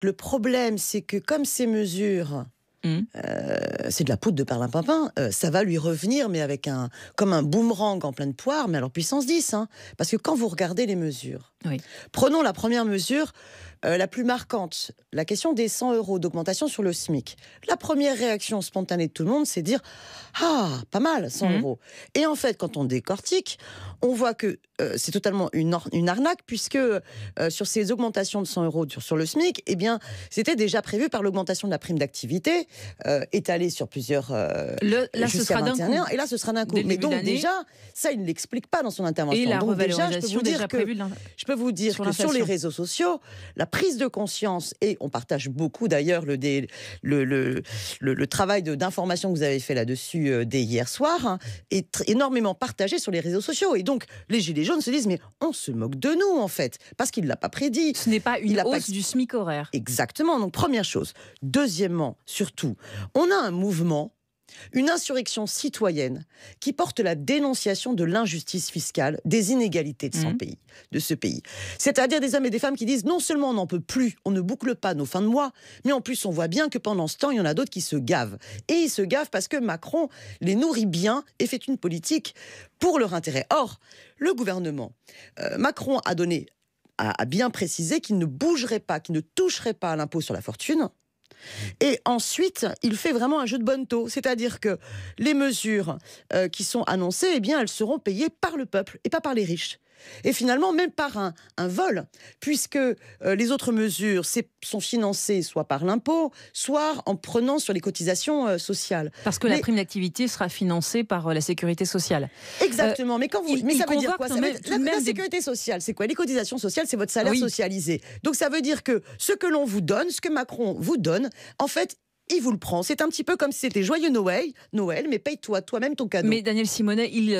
Le problème, c'est que comme ces mesures Mm. Euh, c'est de la poudre de perlimpinpin. papin euh, ça va lui revenir, mais avec un comme un boomerang en pleine poire, mais alors puissance 10. Hein. Parce que quand vous regardez les mesures, prenons la première mesure, euh, la plus marquante, la question des 100 euros d'augmentation sur le SMIC. La première réaction spontanée de tout le monde, c'est dire Ah, pas mal, 100 mm. euros. Et en fait, quand on décortique, on voit que c'est totalement une, arnaque, puisque sur ces augmentations de 100 euros sur, sur le SMIC, eh bien, c'était déjà prévu par l'augmentation de la prime d'activité euh, étalé sur plusieurs. Euh, là, ce sera Et là, ce sera d'un coup. Mais donc, déjà, ça, il ne l'explique pas dans son intervention. Et la donc, déjà, je peux vous dire que, je peux vous dire sur que sur les réseaux sociaux, la prise de conscience, et on partage beaucoup d'ailleurs le, le, le, le, travail d'information que vous avez fait là-dessus euh, dès hier soir, hein, est énormément partagé sur les réseaux sociaux. Et donc, les Gilets jaunes se disent Mais on se moque de nous, en fait, parce qu'il ne l'a pas prédit. Ce n'est pas une il hausse du SMIC horaire. Exactement. Donc, première chose. Deuxièmement, surtout, on a un mouvement une insurrection citoyenne qui porte la dénonciation de l'injustice fiscale, des inégalités de, son mmh. pays, de ce pays. C'est-à-dire des hommes et des femmes qui disent non seulement on n'en peut plus, on ne boucle pas nos fins de mois, mais en plus on voit bien que pendant ce temps, il y en a d'autres qui se gavent. Et ils se gavent parce que Macron les nourrit bien et fait une politique pour leur intérêt. Or, le gouvernement, euh, Macron a donné bien précisé qu'il ne bougerait pas, qu'il ne toucherait pas à l'impôt sur la fortune, et ensuite, il fait vraiment un jeu de bonne taux, c'est-à-dire que les mesures euh, qui sont annoncées, eh bien, elles seront payées par le peuple et pas par les riches. Et finalement, même par un, vol, puisque euh, les autres mesures sont financées soit par l'impôt, soit en prenant sur les cotisations euh, sociales. Parce que la prime d'activité sera financée par euh, la sécurité sociale. Exactement. mais quand vous, mais ça veut dire quoi la, sécurité sociale, c'est quoi Les cotisations sociales, c'est votre salaire socialisé. Donc ça veut dire que ce que l'on vous donne, ce que Macron vous donne, en fait, il vous le prend. C'est un petit peu comme si c'était joyeux Noël, Noël mais paye-toi toi-même ton cadeau. Mais Daniel Simonet, il